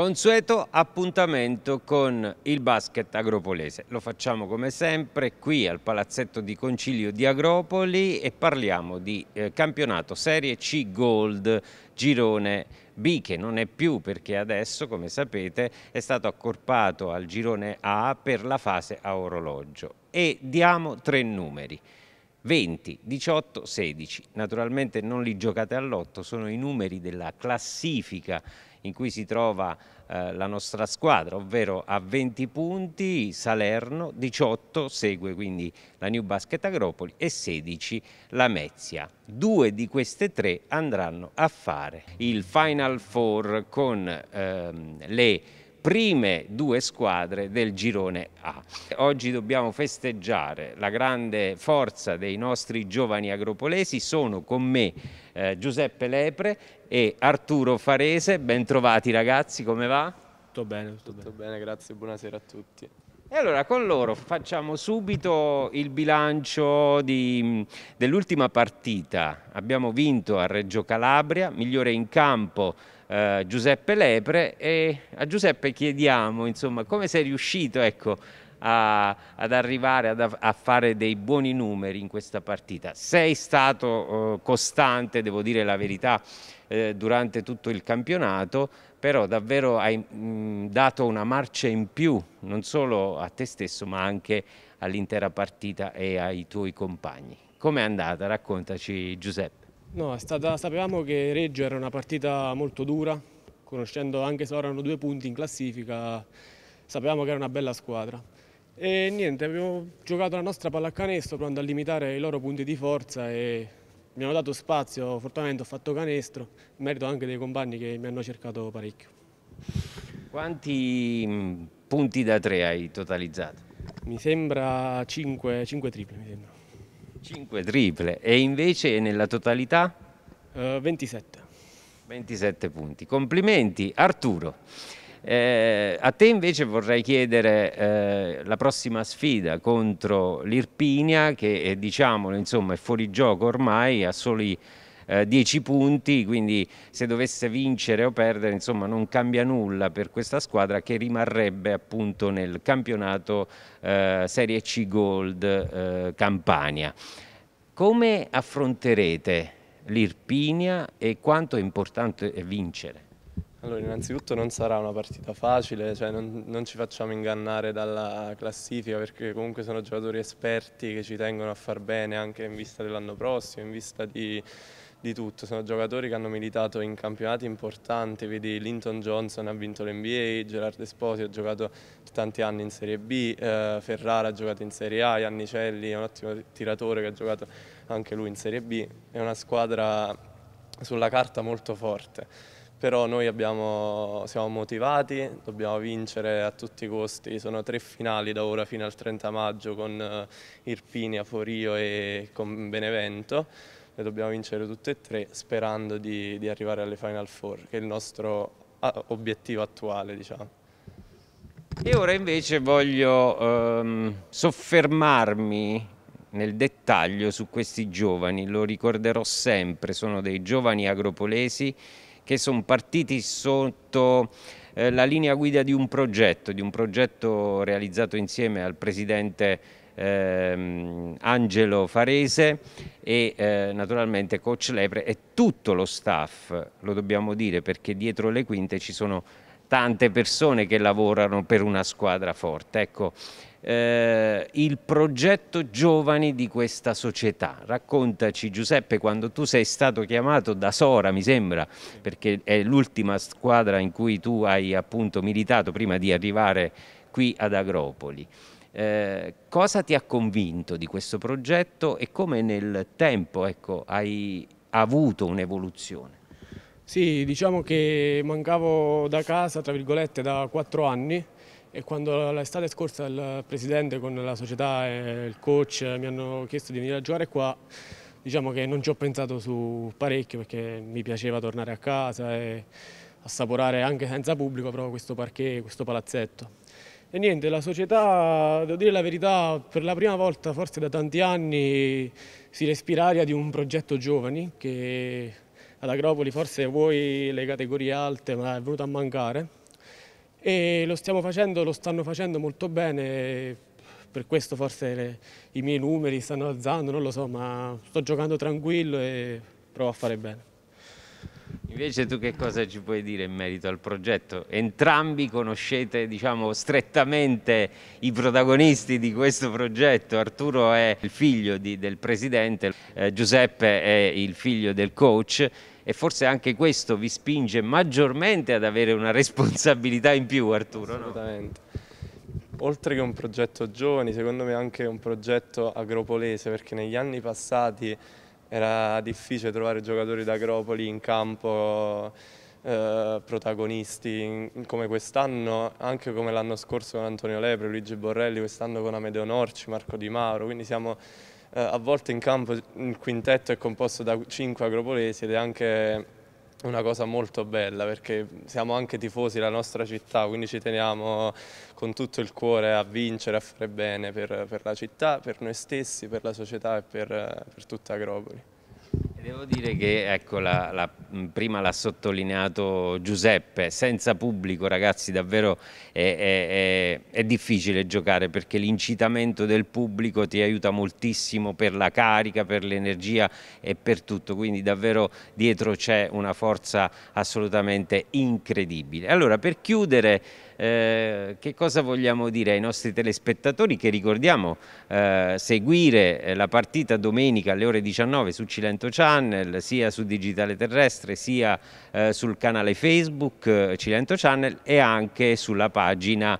consueto appuntamento con il basket agropolese. Lo facciamo come sempre qui al palazzetto di concilio di Agropoli e parliamo di eh, campionato Serie C Gold Girone B che non è più perché adesso come sapete è stato accorpato al girone A per la fase a orologio e diamo tre numeri. 20, 18, 16. Naturalmente non li giocate all'otto, sono i numeri della classifica in cui si trova eh, la nostra squadra, ovvero a 20 punti Salerno, 18 segue quindi la New Basket Agropoli e 16 la Mezia. Due di queste tre andranno a fare il Final Four con ehm, le prime due squadre del girone A. Oggi dobbiamo festeggiare la grande forza dei nostri giovani agropolesi, sono con me eh, Giuseppe Lepre e Arturo Farese, bentrovati ragazzi, come va? Tutto bene, tutto, tutto bene. bene, grazie, buonasera a tutti. E allora con loro facciamo subito il bilancio dell'ultima partita. Abbiamo vinto a Reggio Calabria, migliore in campo eh, Giuseppe Lepre e a Giuseppe chiediamo insomma, come sei riuscito ecco, a, ad arrivare ad, a fare dei buoni numeri in questa partita. Sei stato eh, costante, devo dire la verità, eh, durante tutto il campionato però davvero hai mh, mm, dato una marcia in più, non solo a te stesso ma anche all'intera partita e ai tuoi compagni. Com'è andata? Raccontaci Giuseppe. No, stata, sapevamo che Reggio era una partita molto dura, conoscendo anche se erano due punti in classifica, sapevamo che era una bella squadra. E niente, abbiamo giocato la nostra pallacanestro provando a limitare i loro punti di forza e mi hanno dato spazio, fortunatamente ho fatto canestro, merito anche dei compagni che mi hanno cercato parecchio. Quanti mm, punti da tre hai totalizzato? Mi sembra 5, 5 triple, mi sembra. 5 triple e invece nella totalità? Uh, 27. 27 punti. Complimenti Arturo. Eh, a te invece vorrei chiedere eh, la prossima sfida contro l'Irpinia che è, eh, diciamolo insomma è fuori gioco ormai, ha soli 10 eh, punti, quindi se dovesse vincere o perdere insomma non cambia nulla per questa squadra che rimarrebbe appunto nel campionato eh, Serie C Gold eh, Campania. Come affronterete l'Irpinia e quanto è importante vincere? Allora, innanzitutto non sarà una partita facile, cioè non, non, ci facciamo ingannare dalla classifica perché comunque sono giocatori esperti che ci tengono a far bene anche in vista dell'anno prossimo, in vista di, di, tutto. Sono giocatori che hanno militato in campionati importanti, vedi Linton Johnson ha vinto l'NBA, Gerard Esposito ha giocato per tanti anni in Serie B, eh, Ferrara ha giocato in Serie A, Iannicelli è un ottimo tiratore che ha giocato anche lui in Serie B. È una squadra sulla carta molto forte però noi abbiamo, siamo motivati, dobbiamo vincere a tutti i costi, sono tre finali da ora fino al 30 maggio con eh, Irpini, Aforio e con Benevento, le dobbiamo vincere tutte e tre sperando di, di arrivare alle Final Four, che è il nostro ah, obiettivo attuale diciamo. E ora invece voglio ehm, soffermarmi nel dettaglio su questi giovani, lo ricorderò sempre, sono dei giovani agropolesi che sono partiti sotto eh, la linea guida di un progetto, di un progetto realizzato insieme al Presidente Ehm, Angelo Farese e eh, naturalmente Coach Lepre e tutto lo staff, lo dobbiamo dire perché dietro le quinte ci sono tante persone che lavorano per una squadra forte. Ecco, eh, il progetto giovani di questa società. Raccontaci Giuseppe quando tu sei stato chiamato da Sora mi sembra perché è l'ultima squadra in cui tu hai appunto militato prima di arrivare qui ad Agropoli. Eh, cosa ti ha convinto di questo progetto e come nel tempo ecco, hai avuto un'evoluzione? Sì, diciamo che mancavo da casa, tra virgolette, da quattro anni e quando l'estate scorsa il presidente con la società e il coach mi hanno chiesto di venire a giocare qua, diciamo che non ci ho pensato su parecchio perché mi piaceva tornare a casa e assaporare anche senza pubblico proprio questo parquet, questo palazzetto. E niente, la società, devo dire la verità, per la prima volta forse da tanti anni si respira aria di un progetto giovani che ad Agropoli forse voi le categorie alte ma è venuto a mancare e lo stiamo facendo, lo stanno facendo molto bene, per questo forse le, i miei numeri stanno alzando, non lo so, ma sto giocando tranquillo e provo a fare bene. Invece tu che cosa ci puoi dire in merito al progetto? Entrambi conoscete diciamo, strettamente i protagonisti di questo progetto. Arturo è il figlio di, del presidente, eh, Giuseppe è il figlio del coach e forse anche questo vi spinge maggiormente ad avere una responsabilità in più Arturo. Assolutamente. No? Oltre che un progetto giovani, secondo me anche un progetto agropolese perché negli anni passati era difficile trovare giocatori d'Agropoli in campo eh, protagonisti come quest'anno, anche come l'anno scorso con Antonio Lepre, Luigi Borrelli, quest'anno con Amedeo Norci, Marco Di Mauro, quindi siamo eh, a volte in campo il quintetto è composto da 5 agropolesi ed è anche una cosa molto bella perché siamo anche tifosi della nostra città, quindi ci teniamo con tutto il cuore a vincere, a fare bene per, per la città, per noi stessi, per la società e per, per tutta Agropoli. Devo dire che, ecco, la, la, prima l'ha sottolineato Giuseppe, senza pubblico ragazzi davvero è, è, è, difficile giocare perché l'incitamento del pubblico ti aiuta moltissimo per la carica, per l'energia e per tutto, quindi davvero dietro c'è una forza assolutamente incredibile. Allora per chiudere eh, che cosa vogliamo dire ai nostri telespettatori che ricordiamo eh, seguire eh, la partita domenica alle ore 19 su Cilento Channel, sia su Digitale Terrestre, sia eh, sul canale Facebook eh, Cilento Channel e anche sulla pagina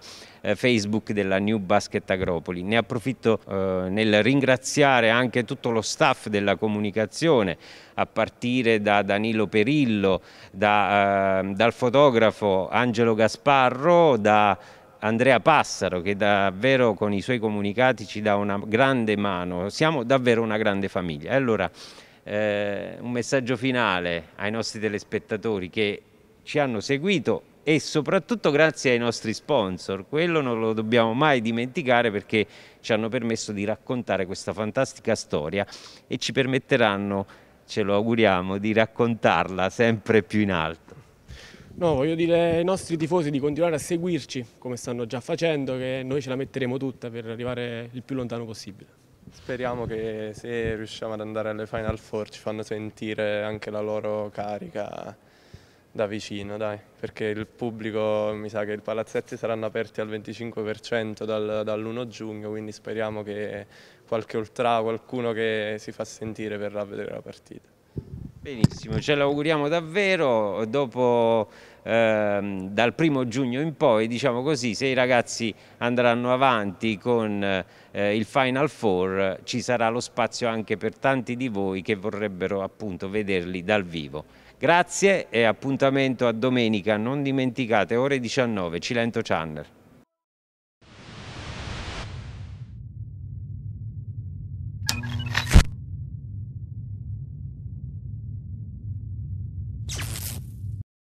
eh, Facebook della New Basket Agropoli. Ne approfitto eh, nel ringraziare anche tutto lo staff della comunicazione, a partire da Danilo Perillo, da, ehm, dal fotografo Angelo Gasparro, da Andrea Passaro che davvero con i suoi comunicati ci dà una grande mano, siamo davvero una grande famiglia. allora eh, un messaggio finale ai nostri telespettatori che ci hanno seguito e soprattutto grazie ai nostri sponsor. Quello non lo dobbiamo mai dimenticare perché ci hanno permesso di raccontare questa fantastica storia e ci permetteranno, ce lo auguriamo, di raccontarla sempre più in alto. No, voglio dire ai nostri tifosi di continuare a seguirci, come stanno già facendo, che noi ce la metteremo tutta per arrivare il più lontano possibile. Speriamo che se riusciamo ad andare alle Final Four ci fanno sentire anche la loro carica da vicino, dai, perché il pubblico, mi sa che i palazzetti saranno aperti al 25% dal, dall'1 giugno, quindi speriamo che qualche ultra, qualcuno che si fa sentire verrà a vedere la partita. Benissimo, ce l'auguriamo davvero, dopo ehm, dal primo giugno in poi, diciamo così, se i ragazzi andranno avanti con eh, il Final Four ci sarà lo spazio anche per tanti di voi che vorrebbero appunto vederli dal vivo. Grazie e appuntamento a domenica, non dimenticate, ore 19, Cilento Channel.